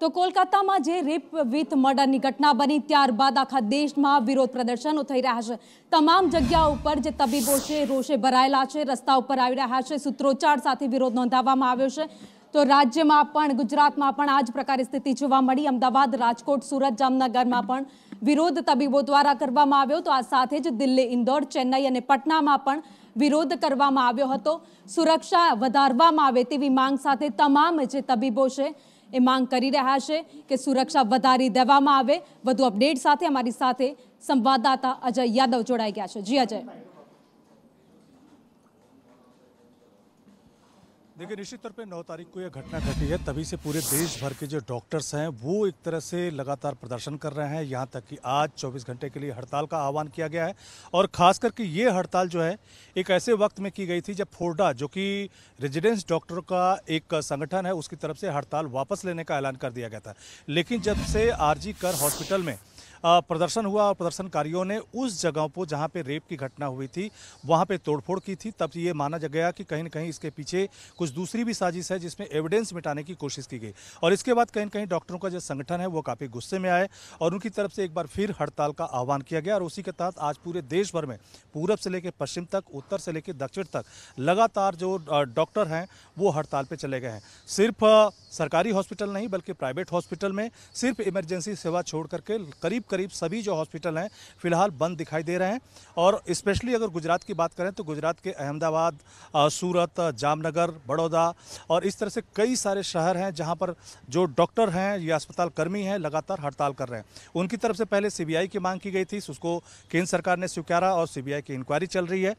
તો કોલકાતામાં જે રેપ વિથ મર્ડરની ઘટના બની ત્યારબાદ આખા દેશમાં વિરોધ પ્રદર્શનો થઈ રહ્યા છે તમામ જગ્યા ઉપર જે તબીબો છે રોષે ભરાયેલા છે રસ્તા ઉપર આવી રહ્યા છે સૂત્રોચ્ચાર સાથે વિરોધ નોંધાવવામાં આવ્યો છે તો રાજ્યમાં પણ ગુજરાતમાં પણ આ જ પ્રકારની સ્થિતિ જોવા મળી અમદાવાદ રાજકોટ સુરત જામનગરમાં પણ વિરોધ તબીબો દ્વારા કરવામાં આવ્યો તો આ સાથે જ દિલ્હી ઇન્દોર ચેન્નઈ અને પટનામાં પણ વિરોધ કરવામાં આવ્યો હતો સુરક્ષા વધારવામાં આવે તેવી માંગ સાથે તમામ જે તબીબો છે એ માંગ કરી રહ્યા છે કે સુરક્ષા વધારી દેવામાં આવે વધુ અપડેટ સાથે અમારી સાથે સંવાદદાતા અજય યાદવ જોડાઈ ગયા છે જી અજય देखिए निश्चित तौर पे 9 तारीख को यह घटना घटी है तभी से पूरे देश भर के जो डॉक्टर्स हैं वो एक तरह से लगातार प्रदर्शन कर रहे हैं यहाँ तक कि आज 24 घंटे के लिए हड़ताल का आह्वान किया गया है और खास करके ये हड़ताल जो है एक ऐसे वक्त में की गई थी जब फोर्डा जो कि रेजिडेंस डॉक्टरों का एक संगठन है उसकी तरफ से हड़ताल वापस लेने का ऐलान कर दिया गया था लेकिन जब से आर कर हॉस्पिटल में प्रदर्शन हुआ और प्रदर्शनकारियों ने उस जगहों पर जहाँ पे रेप की घटना हुई थी वहाँ पे तोड़फोड़ की थी तब ये माना गया कि कहीं ना कहीं इसके पीछे कुछ दूसरी भी साजिश है जिसमें एविडेंस मिटाने की कोशिश की गई और इसके बाद कहीं ना कहीं डॉक्टरों का जो संगठन है वो काफ़ी गुस्से में आए और उनकी तरफ से एक बार फिर हड़ताल का आह्वान किया गया और उसी के तहत आज पूरे देश भर में पूरब से लेकर पश्चिम तक उत्तर से लेकर दक्षिण तक लगातार जो डॉक्टर हैं वो हड़ताल पर चले गए हैं सिर्फ सरकारी हॉस्पिटल नहीं बल्कि प्राइवेट हॉस्पिटल में सिर्फ इमरजेंसी सेवा छोड़ करके करीब करीब सभी जो हॉस्पिटल हैं फिलहाल बंद दिखाई दे रहे हैं और स्पेशली अगर गुजरात की बात करें तो गुजरात के अहमदाबाद सूरत जामनगर बड़ौदा और इस तरह से कई सारे शहर हैं जहाँ पर जो डॉक्टर हैं या अस्पताल कर्मी हैं लगातार हड़ताल कर रहे हैं उनकी तरफ से पहले सी की मांग की गई थी उसको केंद्र सरकार ने स्वीकारा और सी की इंक्वायरी चल रही है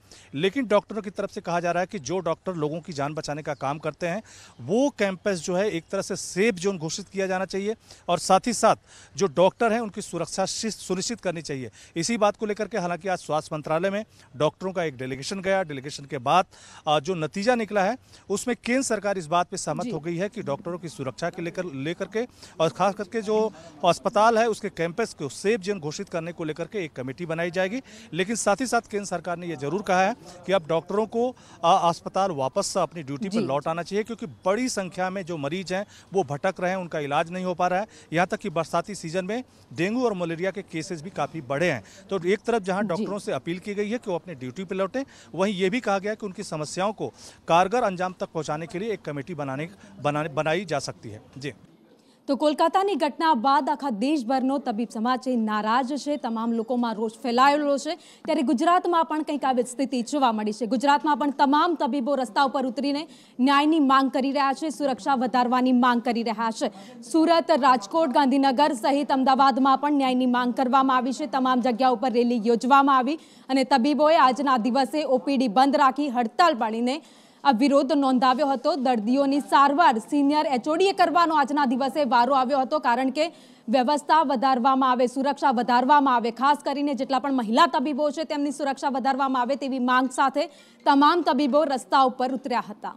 लेकिन डॉक्टरों की तरफ से कहा जा रहा है कि जो डॉक्टर लोगों की जान बचाने का काम करते हैं वो कैंपस जो है एक तरह से सेफ जोन घोषित किया जाना चाहिए और साथ ही साथ जो डॉक्टर हैं उनकी सुरक्षा सुरक्षा सुनिश्चित करनी चाहिए इसी बात को लेकर के हालांकि आज स्वास्थ्य मंत्रालय में डॉक्टरों का एक डेलीगेशन गया डेलीगेशन के बाद जो नतीजा निकला है उसमें केंद्र सरकार इस बात पर सहमत हो गई है कि डॉक्टरों की सुरक्षा के लेकर लेकर के और खास करके जो अस्पताल है उसके कैंपस को सेफ जोन घोषित करने को लेकर के एक कमेटी बनाई जाएगी लेकिन साथ ही साथ केंद्र सरकार ने यह जरूर कहा है कि अब डॉक्टरों को अस्पताल वापस अपनी ड्यूटी पर लौट आना चाहिए क्योंकि बड़ी संख्या में जो मरीज हैं वो भटक रहे हैं उनका इलाज नहीं हो पा रहा है यहाँ तक कि बरसाती सीजन में डेंगू और मलेरिया मलेरिया के केसेस भी काफ़ी बढ़े हैं तो एक तरफ जहां डॉक्टरों से अपील की गई है कि वो अपने ड्यूटी पर लौटें वहीं ये भी कहा गया कि उनकी समस्याओं को कारगर अंजाम तक पहुंचाने के लिए एक कमेटी बनाने, बनाने बनाई जा सकती है जी તો કોલકાતાની ઘટના બાદ આખા દેશભરનો તબીબ સમાજ છે નારાજ છે તમામ લોકોમાં રોષ ફેલાયેલો છે ત્યારે ગુજરાતમાં પણ કંઈક આવી સ્થિતિ જોવા મળી છે ગુજરાતમાં પણ તમામ તબીબો રસ્તા ઉપર ઉતરીને ન્યાયની માંગ કરી રહ્યા છે સુરક્ષા વધારવાની માંગ કરી રહ્યા છે સુરત રાજકોટ ગાંધીનગર સહિત અમદાવાદમાં પણ ન્યાયની માંગ કરવામાં આવી છે તમામ જગ્યા ઉપર રેલી યોજવામાં આવી અને તબીબોએ આજના દિવસે ઓપીડી બંધ રાખી હડતાલ પાડીને આ વિરોધ નોંધાવ્યો હતો દર્દીઓની સારવાર સિનિયર એચઓડીએ કરવાનો આજના દિવસે વારો આવ્યો હતો કારણ કે વ્યવસ્થા વધારવામાં આવે સુરક્ષા વધારવામાં આવે ખાસ કરીને જેટલા પણ મહિલા તબીબો છે તેમની સુરક્ષા વધારવામાં આવે તેવી માંગ સાથે તમામ તબીબો રસ્તા ઉપર ઉતર્યા હતા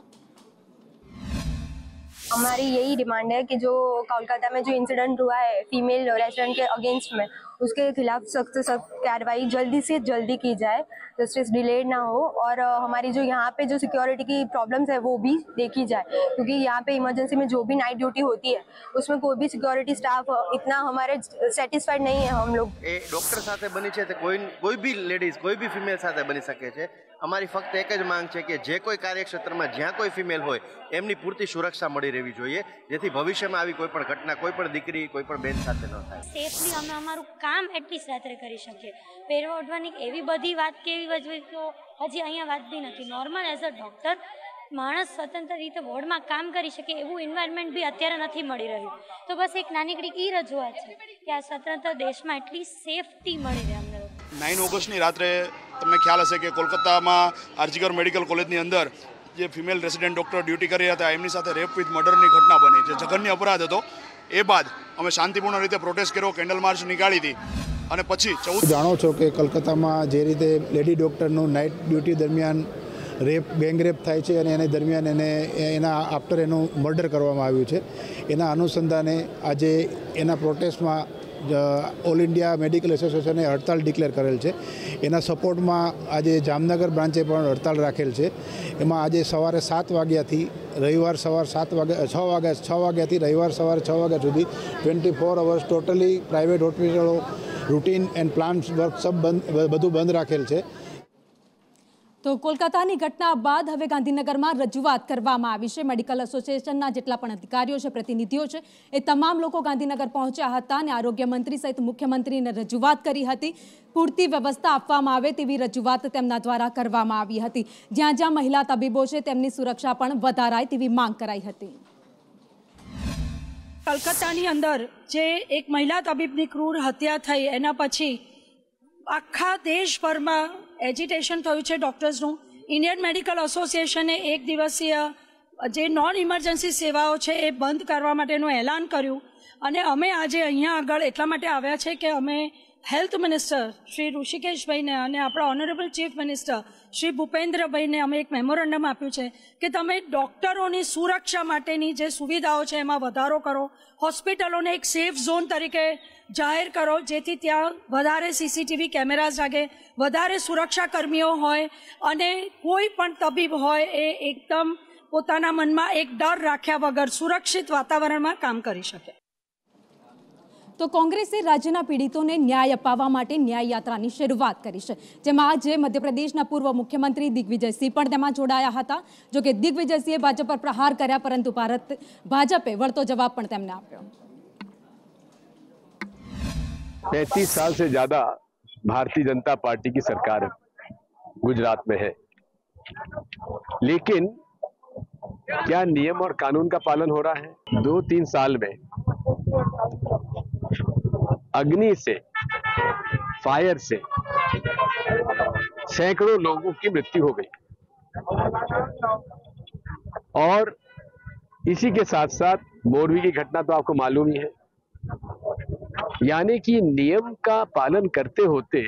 हमारी यही डिमांड है कि जो कोलकाता में जो इंसिडेंट हुआ है फीमेल रेस्टोरेंट के अगेंस्ट में उसके खिलाफ सख्त सख्त कार्रवाई जल्दी से जल्दी की जाए जस्टिस डिलेड ना हो और हमारी जो यहाँ पे जो सिक्योरिटी की प्रॉब्लम्स है वो भी देखी जाए क्योंकि यहाँ पे इमरजेंसी में जो भी नाइट ड्यूटी होती है उसमें कोई भी सिक्योरिटी स्टाफ इतना हमारे सेटिस्फाइड नहीं है हम लोग डॉक्टर साथ बनी બની कोई भी लेडीज कोई भी फीमेल साथ बनी सके અમારી ફક્ત એક જ માંગ છે કે જે કોઈ કાર્યક્ષેત્રમાં જ્યાં કોઈ ફિમેલ હોય એમની પૂરતી સુરક્ષા મળી રહેવી જોઈએ જેથી ભવિષ્યમાં આવી કોઈ પણ ઘટના કોઈ પણ દીકરી કોઈ પણ બેન સાથે ન થાય સેફલી અમે અમારું કામ એટલી સાથે કરી શકીએ પહેરવા ઓઢવાની એવી બધી વાત કેવી વજવી તો હજી અહીંયા વાત બી નથી નોર્મલ એઝ અ ડૉક્ટર માણસ સ્વતંત્ર રીતે વોર્ડમાં કામ કરી શકે એવું એન્વાયરમેન્ટ બી અત્યારે નથી મળી રહ્યું તો બસ એક નાનીકડી એ રજૂઆત છે કે આ સ્વતંત્ર દેશમાં એટલી સેફટી મળી રહે નાઇન ઓગસ્ટની રાત્રે તમને ખ્યાલ હશે કે કોલકાતામાં આરજીગર મેડિકલ કોલેજની અંદર જે ફિમેલ રેસિડેન્ટ ડૉક્ટર ડ્યુટી કરી રહ્યા હતા એમની સાથે રેપ વિથ મર્ડરની ઘટના બની જે જઘન્ય અપરાધ હતો એ બાદ અમે શાંતિપૂર્ણ રીતે પ્રોટેસ્ટ કર્યો કેન્ડલ માર્ચ નીકાળી હતી અને પછી ચૌદ જાણો છો કે કલકત્તામાં જે રીતે લેડી ડૉક્ટરનું નાઇટ ડ્યુટી દરમિયાન રેપ રેપ થાય છે અને એને દરમિયાન એને એના આફ્ટર એનું મર્ડર કરવામાં આવ્યું છે એના અનુસંધાને આજે એના પ્રોટેસ્ટમાં ઓલ ઇન્ડિયા મેડિકલ એસોસિએશને હડતાલ ડિક્લેર કરેલ છે એના સપોર્ટમાં આજે જામનગર બ્રાન્ચે પણ હડતાલ રાખેલ છે એમાં આજે સવારે સાત વાગ્યાથી રવિવાર સવાર સાત વાગ્યા છ વાગ્યા છ વાગ્યાથી રવિવાર સવારે છ વાગ્યા સુધી twenty four hours totally private હોસ્પિટલો રૂટીન એન્ડ પ્લાન્સ વર્ક સબ બંધ બધું બંધ રાખેલ છે તો કોલકાતાની ઘટના બાદ હવે ગાંધીનગરમાં રજૂઆત કરવામાં આવી છે મેડિકલ એસોસિએશનના જેટલા પણ અધિકારીઓ છે પ્રતિનિધિઓ છે એ તમામ લોકો ગાંધીનગર પહોંચ્યા હતા અને આરોગ્ય મંત્રી સહિત મુખ્યમંત્રીને રજૂઆત કરી હતી પૂરતી વ્યવસ્થા આપવામાં આવે તેવી રજૂઆત તેમના દ્વારા કરવામાં આવી હતી જ્યાં જ્યાં મહિલા તબીબો છે તેમની સુરક્ષા પણ વધારાય તેવી માંગ કરાઈ હતી કલકત્તાની અંદર જે એક મહિલા તબીબની ક્રૂર હત્યા થઈ એના પછી આખા દેશભરમાં એજિટેશન થયું છે ડૉક્ટર્સનું ઇન્ડિયન મેડિકલ એસોસિએશને એક દિવસીય જે નોન ઇમરજન્સી સેવાઓ છે એ બંધ કરવા માટેનું એલાન કર્યું અને અમે આજે અહીંયા આગળ એટલા માટે આવ્યા છે કે અમે હેલ્થ મિનિસ્ટર શ્રી ઋષિકેશભાઈને અને આપણા ઓનરેબલ ચીફ મિનિસ્ટર શ્રી ભૂપેન્દ્રભાઈને અમે એક મેમોરેન્ડમ આપ્યું છે કે તમે ડૉક્ટરોની સુરક્ષા માટેની જે સુવિધાઓ છે એમાં વધારો કરો હોસ્પિટલોને એક સેફ ઝોન તરીકે જાહેર કરો જેથી ત્યાં વધારે સીસીટીવી કેમેરાઝ લાગે વધારે સુરક્ષાકર્મીઓ હોય અને કોઈ પણ તબીબ હોય એ એકદમ પોતાના મનમાં એક ડર રાખ્યા વગર સુરક્ષિત વાતાવરણમાં કામ કરી શકે तो कांग्रेस राज्य पीड़ितों ने न्याय अपा न्याय यात्रा की शुरुआत करी है जमा आज मध्यप्रदेश पूर्व मुख्यमंत्री दिग्विजय सिंह जोड़ाया था जो कि दिग्विजय सिंह भाजपा पर प्रहार कर परंतु भारत भाजपे वर्तो जवाब आप 35 साल से ज्यादा भारतीय जनता पार्टी की सरकार गुजरात में है लेकिन क्या नियम और कानून का पालन हो रहा है दो तीन साल में अग्नि से फायर से सैकड़ों लोगों की मृत्यु हो गई और इसी के साथ साथ मोरवी की घटना तो आपको मालूम ही है यानी कि नियम का पालन करते होते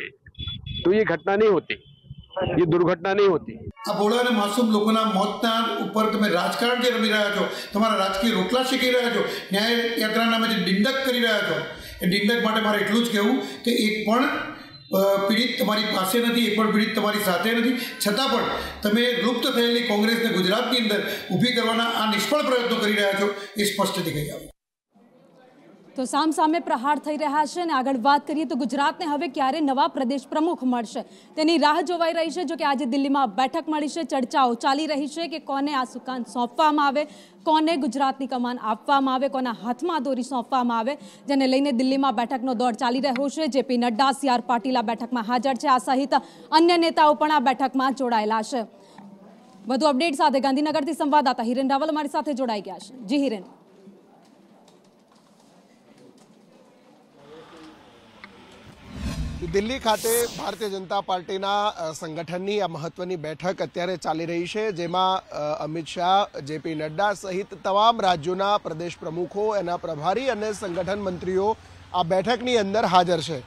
तो ये घटना नहीं होती ये दुर्घटना नहीं होती लोगों ना मौत तुम्हारा राजकीय रोकला सीखी रहा न्याय यात्रा ना मुझे निंदक એ ડીમબેક માટે મારે એટલું જ કહેવું કે એક પણ પીડિત તમારી પાસે નથી એક પણ પીડિત તમારી સાથે નથી છતાં પણ તમે લુપ્ત થયેલી કોંગ્રેસને ગુજરાતની અંદર ઊભી કરવાના આ નિષ્ફળ પ્રયત્નો કરી રહ્યા છો એ સ્પષ્ટ દેખાઈ આવે તો સામસામે પ્રહાર થઈ રહ્યા છે અને આગળ વાત કરીએ તો ગુજરાતને હવે ક્યારે નવા પ્રદેશ પ્રમુખ મળશે તેની રાહ જોવાઈ રહી છે જોકે આજે દિલ્હીમાં બેઠક મળી છે ચર્ચાઓ ચાલી રહી છે કે કોને આ સુકાન સોંપવામાં આવે કોને ગુજરાતની કમાન આપવામાં આવે કોના હાથમાં દોરી સોંપવામાં આવે જેને લઈને દિલ્હીમાં બેઠકનો દોર ચાલી રહ્યો છે JP Nadda C R Patil બેઠકમાં હાજર છે આ સહિત અન્ય નેતાઓ પણ આ બેઠકમાં જોડાયેલા છે વધુ અપડેટ સાથે ગાંધીનગરથી સંવાદદાતા હિરેન રાવલ અમારી સાથે જોડાઈ ગયા છે જી હિરેન દિલ્હી ખાતે ભારતીય જનતા પાર્ટીના સંગઠનની આ મહત્વની બેઠક અત્યારે ચાલી રહી છે જેમાં અમિત શાહ જેપી નડ્ડા સહિત તમામ રાજ્યોના પ્રદેશ પ્રમુખો એના પ્રભારી અને સંગઠન મંત્રીઓ આ બેઠકની અંદર હાજર છે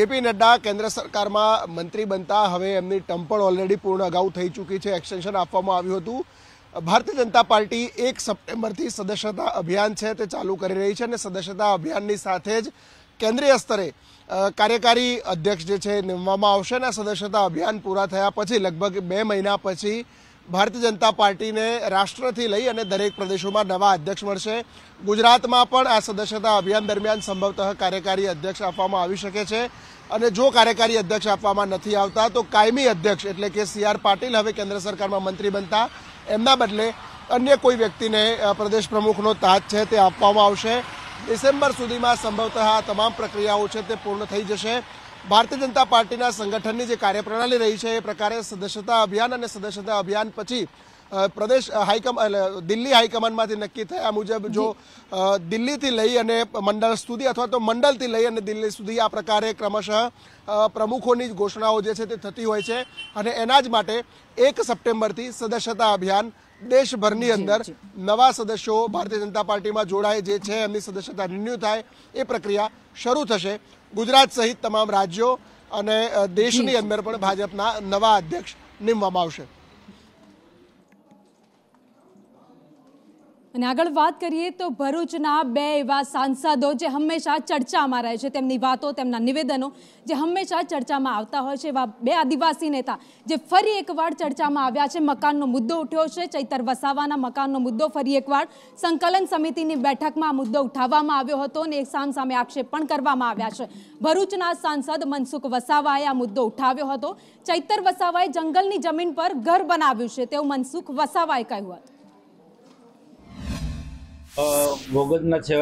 જેપી નડ્ડા કેન્દ્ર સરકારમાં મંત્રી બનતા હવે એમની ટર્મ પણ ઓલરેડી પૂર્ણ અગાઉ થઈ ચૂકી છે એક્સટેન્શન આપવામાં આવ્યું હતું ભારતીય જનતા પાર્ટી એક સપ્ટેમ્બરથી સદસ્યતા અભિયાન છે તે ચાલુ કરી રહી છે અને સદસ્યતા અભિયાનની સાથે જ કેન્દ્રીય સ્તરે કાર્યકારી અધ્યક્ષ જે છે નિમવામાં આવશે અને સદસ્યતા અભિયાન પૂરા થયા પછી લગભગ બે મહિના પછી ભારતીય જનતા પાર્ટીને રાષ્ટ્રથી લઈ અને દરેક પ્રદેશોમાં નવા અધ્યક્ષ મળશે ગુજરાતમાં પણ આ સદસ્યતા અભિયાન દરમિયાન સંભવતઃ કાર્યકારી અધ્યક્ષ આપવામાં આવી શકે છે અને જો કાર્યકારી અધ્યક્ષ આપવામાં નથી આવતા તો કાયમી અધ્યક્ષ એટલે કે સી આર પાટીલ હવે કેન્દ્ર સરકારમાં મંત્રી બનતા એમના બદલે અન્ય કોઈ વ્યક્તિને પ્રદેશ પ્રમુખનો તાજ છે તે આપવામાં આવશે ડિસેમ્બર સુધીમાં સંભવતઃ આ તમામ પ્રક્રિયાઓ છે તે પૂર્ણ થઈ જશે ભારતીય જનતા પાર્ટીના સંગઠનની જે કાર્યપ્રણાલી રહી છે એ પ્રકારે સદસ્યતા અભિયાન અને સદસ્યતા અભિયાન પછી પ્રદેશ હાઈકમ દિલ્હી હાઈકમાન્ડમાંથી નક્કી થયા મુજબ જો દિલ્હીથી લઈ અને મંડળ સુધી અથવા તો મંડળથી લઈ અને દિલ્હી સુધી આ પ્રકારે ક્રમશઃ પ્રમુખોની ઘોષણાઓ જે છે તે થતી હોય છે અને એના જ માટે એક સપ્ટેમ્બરથી સદસ્યતા અભિયાન દેશભરની અંદર નવા સદસ્યો ભારતીય જનતા પાર્ટીમાં જોડાય જે છે એમની સદસ્યતા રિન્યૂ થાય એ પ્રક્રિયા શરૂ થશે ગુજરાત સહિત તમામ રાજ્યો અને દેશની અંદર પણ ભાજપના નવા અધ્યક્ષ નીમવામાં આવશે અને આગળ વાત કરીએ તો ભરૂચના બે એવા સાંસદો જે હંમેશા ચર્ચામાં રહે છે તેમની વાતો તેમના નિવેદનો જે હંમેશા ચર્ચામાં આવતા હોય છે એવા બે આદિવાસી નેતા જે ફરી એકવાર ચર્ચામાં આવ્યા છે મકાનનો મુદ્દો ઉઠ્યો છે ચૈતર વસાવાના મકાનનો મુદ્દો ફરી એકવાર સંકલન સમિતિની બેઠકમાં મુદ્દો ઉઠાવવામાં આવ્યો હતો અને એક સામસામે આક્ષેપ પણ કરવામાં આવ્યા છે ભરૂચના સાંસદ મનસુખ વસાવાએ આ મુદ્દો ઉઠાવ્યો હતો ચૈતર વસાવાએ જંગલની જમીન પર ઘર બનાવ્યું છે તેવું મનસુખ વસાવાએ કહ્યું હતું વોગજના છે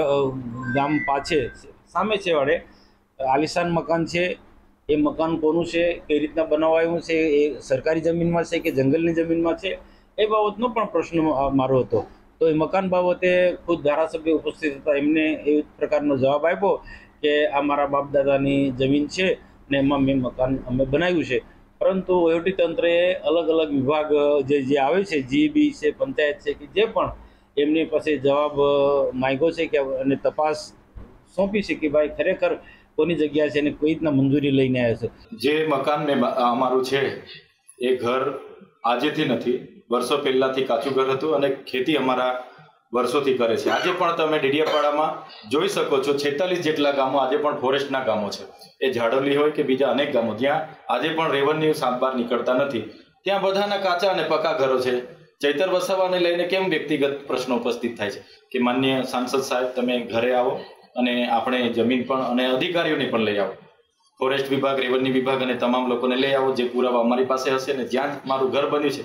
ગામ પાછે સામે છેવાડે આલિશાન મકાન છે એ મકાન કોનું છે કઈ રીતના બનાવાયું છે એ સરકારી જમીનમાં છે કે જંગલની જમીનમાં છે એ બાબતનો પણ પ્રશ્ન મારો હતો તો એ મકાન બાબતે ખુદ ધારાસભ્ય ઉપસ્થિત હતા એમને એ પ્રકારનો જવાબ આપ્યો કે આ મારા બાપ દાદાની જમીન છે ને એમાં મેં મકાન અમે બનાવ્યું છે પરંતુ વહીવટી તંત્રએ અલગ અલગ વિભાગ જે જે આવે છે જીબી છે પંચાયત છે કે જે પણ એમની પાસે જવાબ માગ્યો છે કે અને તપાસ સોંપી છે કે ભાઈ ખરેખર કોની જગ્યા છે અને કોઈ રીતના મંજૂરી લઈને આવ્યો છે જે મકાન મેં અમારું છે એ ઘર આજેથી નથી વર્ષો પહેલાંથી કાચું ઘર હતું અને ખેતી અમારા વર્ષોથી કરે છે આજે પણ તમે ડેડિયાપાડામાં જોઈ શકો છો છેતાલીસ જેટલા ગામો આજે પણ ફોરેસ્ટના ગામો છે એ ઝાડોલી હોય કે બીજા અનેક ગામો જ્યાં આજે પણ રેવન્યુ સાત બાર નીકળતા નથી ત્યાં બધાના કાચા અને પકા ઘરો છે ચૈતર વસાવાને લઈને કેમ વ્યક્તિગત પ્રશ્નો ઉપસ્થિત થાય છે કે માન્ય સાંસદ સાહેબ તમે ઘરે આવો અને આપણે જમીન પણ અને અધિકારીઓને પણ લઈ આવો ફોરેસ્ટ વિભાગ રેવન્યુ વિભાગ અને તમામ લોકોને લઈ આવો જે પુરાવા અમારી પાસે હશે ને જ્યાં મારું ઘર બન્યું છે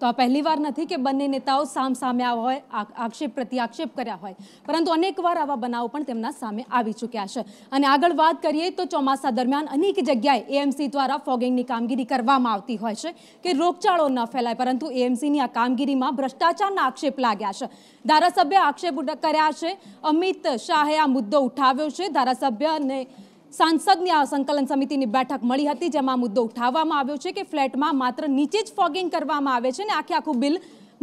તો આ પહેલીવાર નથી કે બંને નેતાઓ સામ સામે આવ્યા હોય આક્ષેપ પ્રત્યાક્ષેપ કર્યા હોય પરંતુ અનેકવાર આવા બનાવો પણ તેમના સામે આવી ચૂક્યા છે અને આગળ વાત કરીએ તો ચોમાસા દરમિયાન અનેક જગ્યાએ એએમસી દ્વારા ફોગિંગની કામગીરી કરવામાં આવતી હોય છે કે રોગચાળો ન ફેલાય પરંતુ એએમસીની આ કામગીરીમાં ભ્રષ્ટાચારના આક્ષેપ લાગ્યા છે ધારાસભ્ય આક્ષેપ કર્યા છે અમિત શાહે આ મુદ્દો ઉઠાવ્યો છે ધારાસભ્યને સાંસદની આ સંકલન સમિતિની બેઠક મળી હતી જેમાં મુદ્દો ઉઠાવવામાં આવ્યો છે કે ફ્લેટમાં માત્ર નીચે જ ફોગિંગ કરવામાં આવે છે અને આખે આખું બિલ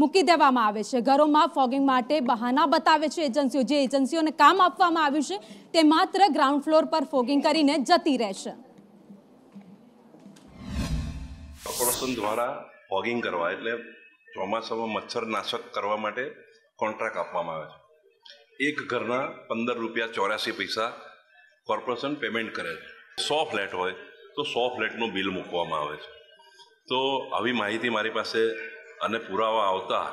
મૂકી દેવામાં આવે છે ઘરોમાં ફોગિંગ માટે બહાના બતાવે છે એજન્સીઓ જે એજન્સીઓને કામ આપવામાં આવ્યું છે તે માત્ર ગ્રાઉન્ડ ફ્લોર પર ફોગિંગ કરીને જતી રહેશે દ્વારા ફોગિંગ કરવા એટલે ચોમાસામાં મચ્છર નાશક કરવા માટે કોન્ટ્રાક્ટ આપવામાં આવે છે એક ઘરના પંદર રૂપિયા ચોર્યાસી પૈસા કોર્પોરેશન પેમેન્ટ કરે છે સો ફ્લેટ હોય તો સો ફ્લેટનું બિલ મૂકવામાં આવે છે તો આવી માહિતી મારી પાસે અને પુરાવા આવતા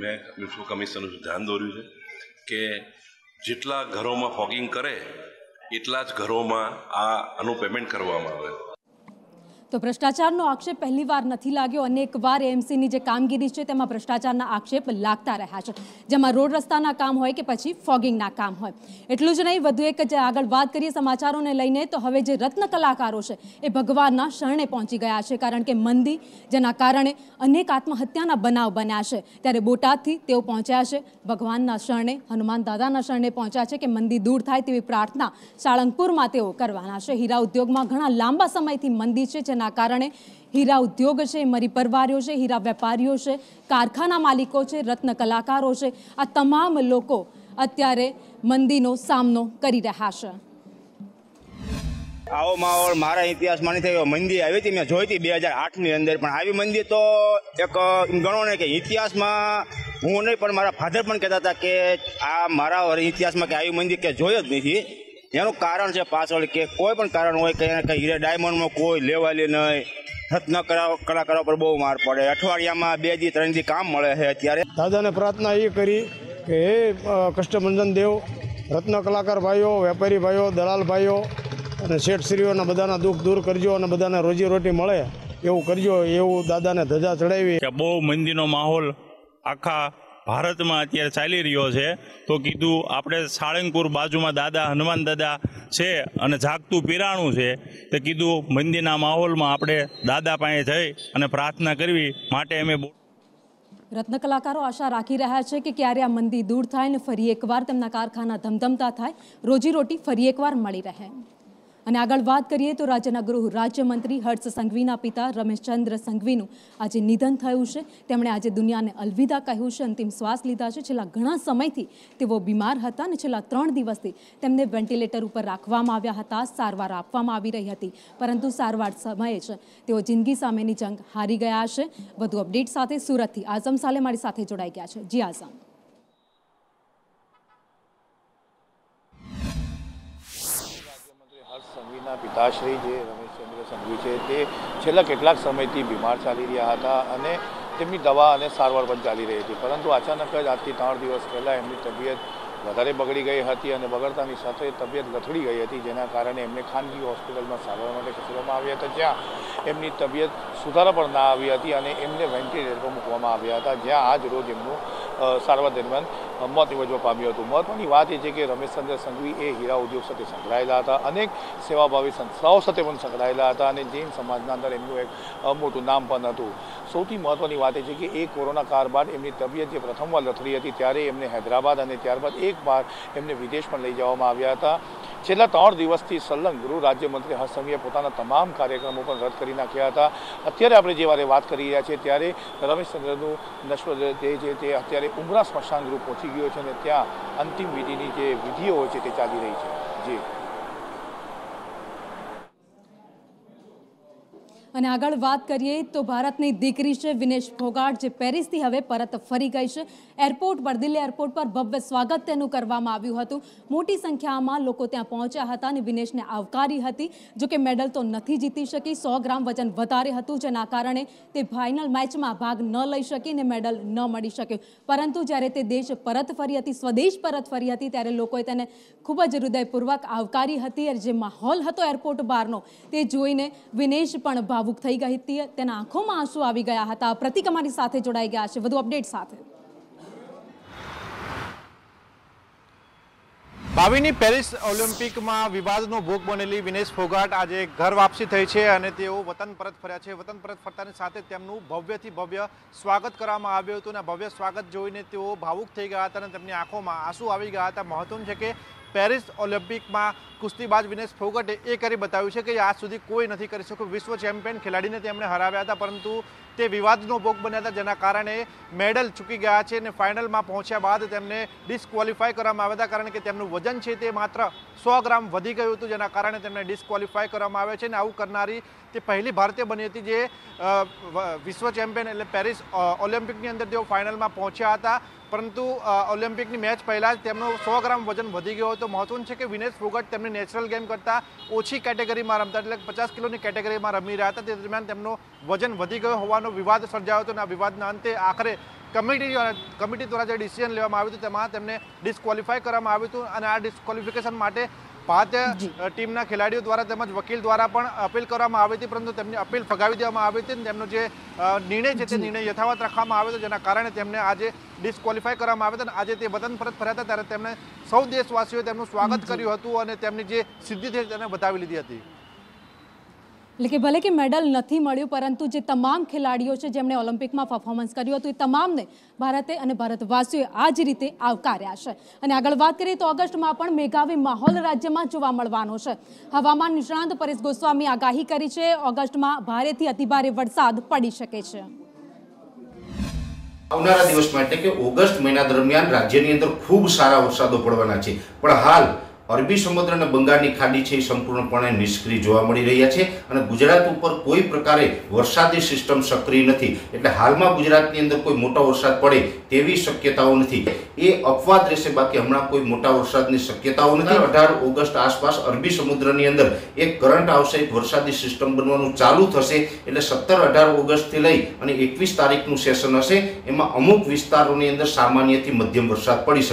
મેં મ્યુનિસિપલ કમિશનનું ધ્યાન દોર્યું છે કે જેટલા ઘરોમાં ફોગિંગ કરે એટલા જ ઘરોમાં આ આનું પેમેન્ટ કરવામાં આવે તો ભ્રષ્ટાચારનો આક્ષેપ પહેલીવાર નથી લાગ્યો અનેકવાર એમસીની જે કામગીરી છે તેમાં ભ્રષ્ટાચારના આક્ષેપ લાગતા રહ્યા છે જેમાં રોડ રસ્તાના કામ હોય કે પછી ફોગિંગના કામ હોય એટલું જ નહીં વધુ એક જે આગળ વાત કરીએ સમાચારોને લઈને તો હવે જે રત્ન કલાકારો છે એ ભગવાનના શરણે પહોંચી ગયા છે કારણ કે મંદી જેના કારણે અનેક આત્મહત્યાના બનાવ બન્યા છે ત્યારે બોટાદથી તેઓ પહોંચ્યા છે ભગવાનના શરણે હનુમાન દાદાના શરણે પહોંચ્યા છે કે મંદી દૂર થાય તેવી પ્રાર્થના સાળંગપુરમાં તેઓ કરવાના છે હીરા ઉદ્યોગમાં ઘણા લાંબા સમયથી મંદી છે જેના કારણે હીરા ઉદ્યોગ છે મરી પરવારીઓ છે હીરા વેપારીઓ છે કારખાના માલિકો છે રત્ન કલાકારો છે આ તમામ લોકો અત્યારે મંદીનો સામનો કરી રહ્યા છે આવો માહોલ મારા ઇતિહાસમાં નથી થયો મંદી આવી હતી મેં જોઈ હતી બે હજાર આઠની અંદર પણ આવી મંદી તો એક ગણો ને કે ઇતિહાસમાં હું નહીં પણ મારા ફાધર પણ કહેતા હતા કે આ મારા ઇતિહાસમાં કે આવી મંદી કે જોઈ જ નથી એનું કારણ છે પાછળ કે કોઈ પણ કારણ હોય કે કંઈ ડાયમંડમાં કોઈ લેવાલી નહીં રત્ન કલાકારો પર બહુ માર પડે અઠવાડિયામાં બે દી ત્રણ દી કામ મળે છે અત્યારે દાદાને પ્રાર્થના એ કરી કે હે કષ્ટભંજન દેવ રત્ન કલાકાર ભાઈઓ વેપારી ભાઈઓ દલાલ ભાઈઓ અને શેઠશ્રીઓના બધાના દુઃખ દૂર કરજો અને બધાને રોજીરોટી મળે એવું કરજો એવું દાદાને ધજા ચડાવી બહુ મંદીનો માહોલ આખા ભારતમાં અત્યારે ચાલી રહ્યો છે તો કીધું આપણે સાળંગપુર બાજુમાં દાદા હનુમાન દાદા છે અને જાગતું પીરાણું છે તે કીધું મંદિરના માહોલમાં આપણે દાદા પાસે જઈ અને પ્રાર્થના કરવી માટે અમે રત્ન કલાકારો આશા રાખી રહ્યા છે કે ક્યારે આ મંદિર દૂર થાય ને ફરી એકવાર તેમના કારખાના ધમધમતા થાય રોજીરોટી ફરી એકવાર મળી રહે અને આગળ વાત કરીએ તો રાજ્યના ગૃહ રાજ્યમંત્રી હર્ષ સંઘવીના પિતા રમેશચંદ્ર સંઘવીનું આજે નિધન થયું છે તેમણે આજે દુનિયાને અલવિદા કહ્યું છે અંતિમ શ્વાસ લીધા છે છેલ્લા ઘણા સમયથી તેઓ બીમાર હતા અને છેલ્લા ત્રણ દિવસથી તેમને વેન્ટિલેટર ઉપર રાખવામાં આવ્યા હતા સારવાર આપવામાં આવી રહી હતી પરંતુ સારવાર સમયે જ તેઓ જિંદગી સામેની જંગ હારી ગયા છે વધુ અપડેટ સાથે સુરતથી આઝમ સાલે મારી સાથે જોડાઈ ગયા છે જી આઝમ દાતાશ્રી જે રમેશચંદ્ર સંઘવી છે તે છેલ્લા કેટલાક સમયથી બીમાર ચાલી રહ્યા હતા અને તેમની દવા અને સારવાર પણ ચાલી રહી હતી પરંતુ અચાનક જ આજથી ત્રણ દિવસ પહેલાં એમની તબિયત વધારે બગડી ગઈ હતી અને બગડતાની સાથે તબિયત લથડી ગઈ હતી જેના કારણે એમને ખાનગી હોસ્પિટલમાં સારવાર માટે ખસેડવામાં આવ્યા હતા જ્યાં એમની તબિયત સુધારા પણ ના આવી હતી અને એમને વેન્ટિલેટર પર મૂકવામાં આવ્યા હતા જ્યાં આજ રોજ એમનું સારવાર દરમિયાન મોત નિવજવા પામ્યું હતું મહત્વની વાત એ છે કે રમેશચંદ્ર સંઘવી એ હીરા ઉદ્યોગ સાથે સંકળાયેલા હતા અનેક સેવાભાવી સંસ્થાઓ સાથે પણ સંકળાયેલા હતા અને જૈન સમાજના અંદર એમનું એક મોટું નામ પણ હતું સૌથી મહત્વની વાત એ છે કે એ કોરોના કાર બાદ એમની તબિયત જે પ્રથમવાર લથડી હતી ત્યારે એમને હૈદરાબાદ અને ત્યારબાદ એક વાર એમને વિદેશ પણ લઈ જવામાં આવ્યા હતા છેલ્લા ત્રણ દિવસથી સંલગ્ન ગૃહ રાજ્યમંત્રી હસમીએ પોતાના તમામ કાર્યક્રમો પણ રદ કરી નાખ્યા હતા અત્યારે આપણે જે વારે વાત કરી રહ્યા છીએ ત્યારે રમેશચંદ્રનું નશ્વર જે છે તે અત્યારે ઉમરા સ્મશાન ગૃહ પહોંચી પહોંચી ગયો છે અને ત્યાં અંતિમ વિધિની જે વિધિઓ હોય છે તે ચાલી રહી છે જે અને આગળ વાત કરીએ તો ભારતની દીકરી છે વિનેશ ભોગાટ જે પેરિસથી હવે પરત ફરી ગઈ છે એરપોર્ટ પર દિલ્હી એરપોર્ટ પર ભવ્ય સ્વાગત તેનું કરવામાં આવ્યું હતું મોટી સંખ્યામાં લોકો ત્યાં પહોંચ્યા હતા અને વિનેશને આવકારી હતી જો કે મેડલ તો નથી જીતી શકી સો ગ્રામ વજન વધારે હતું જેના કારણે તે ફાઇનલ મેચમાં ભાગ ન લઈ શકી અને મેડલ ન મળી શક્યો પરંતુ જ્યારે તે દેશ પરત ફરી હતી સ્વદેશ પરત ફરી હતી ત્યારે લોકોએ તેને ખૂબ જ હૃદયપૂર્વક આવકારી હતી અને જે માહોલ હતો એરપોર્ટ બહારનો તે જોઈને વિનેશ પણ ભાવ ભાવુક થઈ ગઈ હતી તેના આંખોમાં આંસુ આવી ગયા હતા પ્રતિક અમારી સાથે જોડાઈ ગયા છે વધુ અપડેટ સાથે બાવીની પેરિસ ઓલિમ્પિકમાં વિવાદનો ભોગ બનેલી વિનેશ ફોગાટ આજે ઘર વાપસી થઈ છે અને તેઓ વતન પરત ફર્યા છે વતન પરત ફરતાની સાથે તેમનું ભવ્યથી ભવ્ય સ્વાગત કરવામાં આવ્યું હતું અને ભવ્ય સ્વાગત જોઈને તેઓ ભાવુક થઈ ગયા હતા અને તેમની આંખોમાં આંસુ આવી ગયા હતા મહત્વનું છે કે પેરિસ ઓલિમ્પિકમાં કુસ્તીબાજ વિનેશ ફોગટે એ કરી બતાવ્યું છે કે આજ સુધી કોઈ નથી કરી શક્યું વિશ્વ ચેમ્પિયન ખેલાડીને તેમણે હરાવ્યા હતા પરંતુ તે વિવાદનો ભોગ બન્યા હતા જેના કારણે મેડલ ચૂકી ગયા છે અને ફાઇનલમાં પહોંચ્યા બાદ તેમને ડિસ્ક્વોલિફાય કરવામાં આવ્યા હતા કારણ કે તેમનું વજન છે તે માત્ર સો ગ્રામ વધી ગયું હતું જેના કારણે તેમને ડિસ્ક્વોલિફાય કરવામાં આવે છે અને આવું કરનારી તે પહેલી ભારતીય બની હતી જે વિશ્વ ચેમ્પિયન એટલે પેરિસ ઓલિમ્પિકની અંદર તેઓ ફાઇનલમાં પહોંચ્યા હતા પરંતુ ઓલિમ્પિકની મેચ પહેલાં જ તેમનું સો ગ્રામ વજન વધી ગયો હતો મહત્વનું છે કે વિનેશ ફોગટ તેમની નેચરલ ગેમ કરતાં ઓછી કેટેગરીમાં રમતા એટલે પચાસ કિલોની કેટેગરીમાં રમી રહ્યા હતા તે દરમિયાન તેમનું વજન વધી ગયો હોવાનો પ્રકારનો વિવાદ સર્જાયો હતો અને આ વિવાદના અંતે આખરે કમિટી કમિટી દ્વારા જે ડિસિઝન લેવામાં આવ્યું હતું તેમાં તેમને ડિસ્કવોલિફાય કરવામાં આવ્યું હતું અને આ ડિસ્કવોલિફિકેશન માટે ભારતીય ટીમના ખેલાડીઓ દ્વારા તેમજ વકીલ દ્વારા પણ અપીલ કરવામાં આવી હતી પરંતુ તેમની અપીલ ફગાવી દેવામાં આવી હતી તેમનો જે નિર્ણય છે તે નિર્ણય યથાવત રાખવામાં આવ્યો હતો જેના કારણે તેમને આજે ડિસ્કવોલિફાય કરવામાં આવ્યા હતા અને આજે તે વતન પરત ફર્યા હતા ત્યારે તેમણે સૌ દેશવાસીઓએ તેમનું સ્વાગત કર્યું હતું અને તેમની જે સિદ્ધિ છે તેને બતાવી લીધી હતી એટલે કે ભલે કે મેડલ નથી મળ્યું પરંતુ જે તમામ ખેલાડીઓ છે જેમણે ઓલિમ્પિકમાં પરફોર્મન્સ કર્યું હતું એ તમામને ભારતે અને ભારતવાસીઓએ આ જ રીતે આવકાર્યા છે અને આગળ વાત કરીએ તો ઓગસ્ટમાં પણ મેઘાવી માહોલ રાજ્યમાં જોવા મળવાનો છે હવામાન નિષ્ણાંત પરેશ ગોસ્વામી આગાહી કરી છે ઓગસ્ટમાં ભારેથી અતિભારે વરસાદ પડી શકે છે આવનારા દિવસમાં એટલે કે ઓગસ્ટ મહિના દરમિયાન રાજ્યની અંદર ખૂબ સારા વરસાદો પડવાના છે પણ હાલ અરબી સમુદ્ર અને બંગાળની ખાડી છે એ સંપૂર્ણપણે નિષ્ક્રિય જોવા મળી રહ્યા છે અને ગુજરાત ઉપર કોઈ પ્રકારે વરસાદી સિસ્ટમ સક્રિય નથી એટલે હાલમાં ગુજરાતની અંદર કોઈ મોટો વરસાદ પડે તેવી શક્યતાઓ નથી એ અપવાદ રહેશે બાકી હમણાં કોઈ મોટા વરસાદની શક્યતાઓ નથી અઢાર ઓગસ્ટ આસપાસ અરબી સમુદ્રની અંદર એક કરંટ આવશે એક વરસાદી સિસ્ટમ બનવાનું ચાલુ થશે એટલે સત્તર અઢાર ઓગસ્ટથી લઈ અને એકવીસ તારીખનું સેશન હશે એમાં અમુક વિસ્તારોની અંદર સામાન્યથી મધ્યમ વરસાદ પડી શકે